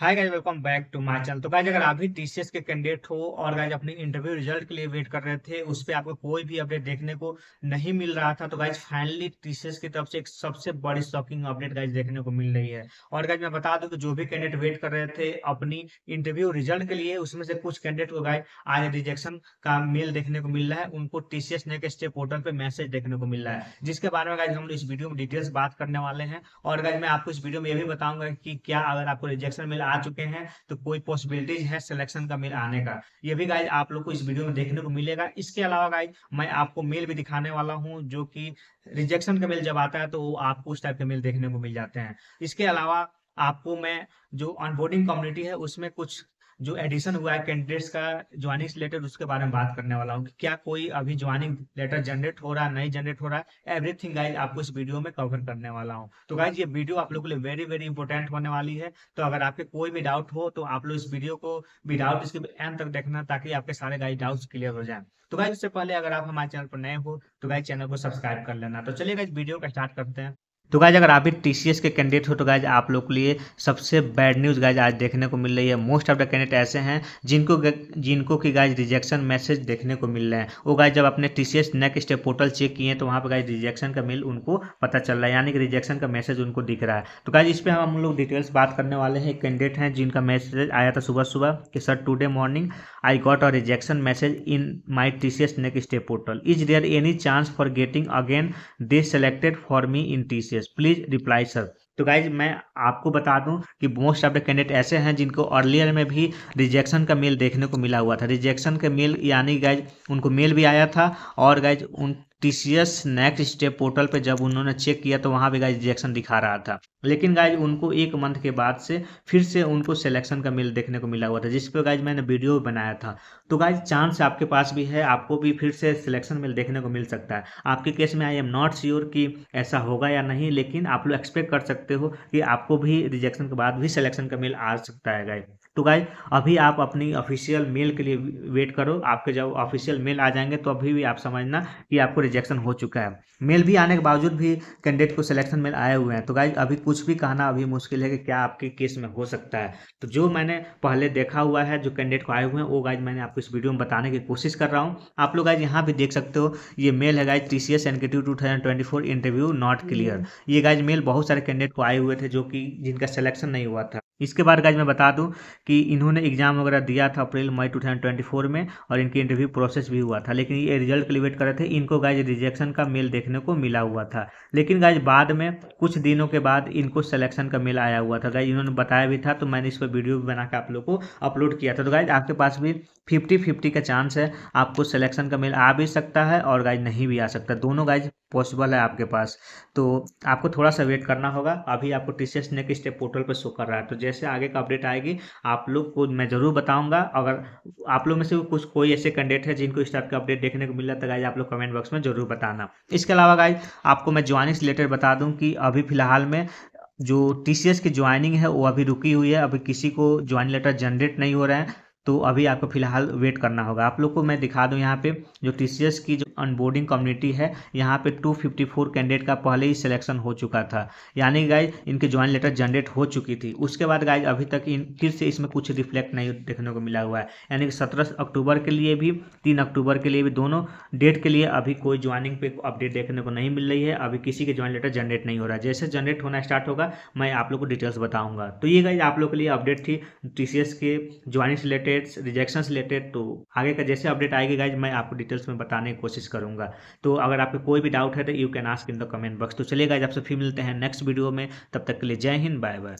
hi guys welcome back to my channel तो guys अगर आप भी टीसीएस के कैंडिडेट हो और गाइज अपने इंटरव्यू रिजल्ट के लिए वेट कर रहे थे उस पर आपको कोई भी अपडेट देखने को नहीं मिल रहा था तो गाइज फाइनली टीसीएस की तरफ से एक सबसे बड़ी शॉकिंग अपडेट गाइज देखने को मिल रही है और गाइज मैं बता दूं कि जो भी कैंडिडेट वेट कर रहे थे अपनी इंटरव्यू रिजल्ट के लिए उसमें से कुछ कैंडिडेट को गाइज आज रिजेक्शन का मेल देखने को मिल रहा है उनको टीसीएस नेक स्टे पोर्टल पर मैसेज देखने को मिल रहा है जिसके बारे में गाइज हम इस वीडियो में डिटेल्स बात करने वाले हैं और गाइज मैं आपको इस वीडियो में यह भी बताऊंगा कि क्या अगर आपको रिजेक्शन मिला आ चुके हैं तो कोई पॉसिबिलिटीज है सिलेक्शन का मेल आने का ये भी गाइज आप लोग को इस वीडियो में देखने को मिलेगा इसके अलावा गाइज मैं आपको मेल भी दिखाने वाला हूँ जो कि रिजेक्शन का मेल जब आता है तो आपको उस टाइप के मेल देखने को मिल जाते हैं इसके अलावा आपको मैं जो ऑनबोर्डिंग कम्युनिटी है उसमें कुछ जो एडिशन हुआ है कैंडिडेट्स का ज्वाइनिंग लेटर उसके बारे में बात करने वाला हूँ कि क्या कोई अभी ज्वाइनिंग लेटर जनरेट हो रहा है नहीं जनरेट हो रहा है एवरीथिंग गाइज आपको इस वीडियो में कवर करने वाला हूँ तो गाइज ये वीडियो आप लोग के लिए वेरी वेरी इंपॉर्टेंट होने वाली है तो अगर आपके कोई भी डाउट हो तो आप लोग इस वीडियो को विदाउट इसके एंड तक देखना ताकि आपके सारे गाइज डाउट क्लियर हो जाए तो गाइज उससे पहले अगर आप हमारे चैनल पर नए हो तो गाइज चैनल को सब्सक्राइब कर लेना तो चलिए गाइज वीडियो का स्टार्ट करते हैं तो गाइज अगर आप भी टी के कैंडिडेट हो तो गाइज आप लोग के लिए सबसे बैड न्यूज़ गाइज आज देखने को मिल रही है मोस्ट ऑफ द कैंडिडेट ऐसे हैं जिनको जिनको कि गाइज रिजेक्शन मैसेज देखने को मिल रहे हैं वो गाइज जब अपने TCS next step portal check किए तो वहाँ पर गाइज रिजेक्शन का मिल उनको पता चल रहा है यानी कि रिजेक्शन का मैसेज उनको दिख रहा है तो गाइज इस पर हम लोग डिटेल्स बात करने वाले हैं कैंडिडेट हैं जिनका मैसेज आया था सुबह सुबह कि sir today morning I got a rejection message in my T C S next step portal is there any chance for getting again this selected for me in T C S messages please reply sir तो guys मैं आपको बता दूं कि most of the candidate ऐसे हैं जिनको earlier में भी रिजेक्शन का मेल देखने को मिला हुआ था रिजेक्शन का मेल यानी गाइज उनको मेल भी आया था और गाइज उन T C S next step portal पे जब उन्होंने चेक किया तो वहाँ भी गाइज रिजेक्शन दिखा रहा था लेकिन गाइज उनको एक मंथ के बाद से फिर से उनको सिलेक्शन का मेल देखने को मिला हुआ था जिस पर गाइज मैंने वीडियो बनाया था तो गाइज चांस आपके पास भी है आपको भी फिर से सिलेक्शन मेल देखने को मिल सकता है आपके केस में आई एम नॉट श्योर कि ऐसा होगा या नहीं लेकिन आप लोग एक्सपेक्ट कर सकते हो कि आपको भी रिजेक्शन के बाद भी सिलेक्शन का मेल आ सकता है गाइज तो गाइज अभी आप अपनी ऑफिशियल मेल के लिए वेट करो आपके जब ऑफिशियल मेल आ जाएंगे तो अभी भी आप समझना कि आपको रिजेक्शन हो चुका है मेल भी आने के बावजूद भी कैंडिडेट को सिलेक्शन मेल आए हुए हैं तो गाइज अभी कुछ भी कहना अभी मुश्किल है कि क्या आपके केस में हो सकता है तो जो मैंने पहले देखा हुआ है जो कैंडिडेट को आए हुए हैं वो गाइज मैंने आपको इस वीडियो में बताने की कोशिश कर रहा हूँ आप लोग गाइज यहाँ भी देख सकते हो ये मेल है guys T C S two thousand twenty four interview not clear ये गाइज मेल बहुत सारे कैंडिडेट को आए हुए थे जो कि जिनका सिलेक्शन नहीं हुआ था इसके बाद गाइज मैं बता दूं कि इन्होंने एग्जाम वगैरह दिया था अप्रैल मई 2024 में और इनकी इंटरव्यू प्रोसेस भी हुआ था लेकिन ये रिजल्ट के वेट कर रहे थे इनको गाइज रिजेक्शन का मेल देखने को मिला हुआ था लेकिन गाइज बाद में कुछ दिनों के बाद इनको सिलेक्शन का मेल आया हुआ था गाइज इन्होंने बताया भी था तो मैंने इस पर वीडियो भी बना के आप लोग को अपलोड किया था तो गाइज आपके पास भी फिफ्टी फिफ्टी का चांस है आपको सिलेक्शन का मेल आ भी सकता है और गाइज नहीं भी आ सकता दोनों गाइज पॉसिबल है आपके पास तो आपको थोड़ा सा वेट करना होगा अभी आपको T C next step portal पर शो कर रहा है तो जैसे आगे का अपडेट आएगी आप लोग को मैं ज़रूर बताऊंगा अगर आप लोग में से कुछ कोई ऐसे कैंडिडेट है जिनको इस टाइप का अपडेट देखने को मिला तो गाइज आप लोग कमेंट बॉक्स में जरूर बताना इसके अलावा गाइज आपको मैं ज्वाइनिंग से रिलेटेड बता दूँ कि अभी फिलहाल में जो टी की ज्वाइनिंग है वो अभी रुकी हुई है अभी किसी को ज्वाइन लेटर जनरेट नहीं हो रहा है तो अभी आपको फिलहाल वेट करना होगा आप लोग को मैं दिखा दूं यहाँ पे जो टी की जो अनबोर्डिंग कम्युनिटी है यहाँ पे 254 कैंडिडेट का पहले ही सिलेक्शन हो चुका था यानी गाय इनके ज्वाइन लेटर जनरेट हो चुकी थी उसके बाद गाय अभी तक इन फिर से इसमें कुछ रिफ्लेक्ट नहीं देखने को मिला हुआ है यानी कि सत्रह अक्टूबर के लिए भी तीन अक्टूबर के लिए भी दोनों डेट के लिए अभी कोई ज्वाइनिंग पे अपडेट देखने को नहीं मिल रही है अभी किसी के ज्वाइन लेटर जनरेट नहीं हो रहा है जैसे जनरेट होना स्टार्ट होगा मैं आप लोग को डिटेल्स बताऊँगा तो ये गाइज आप लोग के लिए अपडेट थी टी के ज्वाइनिंग से रिलेटेड रिजेक्शन रिलेटेड तो आगे का जैसे अपडेट आएगी गाइज मैं आपको डिटेल्स में बताने की कोशिश करूंगा तो अगर आपको कोई भी डाउट है तो you can ask in the comment box तो चलिए गाइज आपसे फिर मिलते हैं नेक्स्ट वीडियो में तब तक के लिए जय हिंद बाय बाय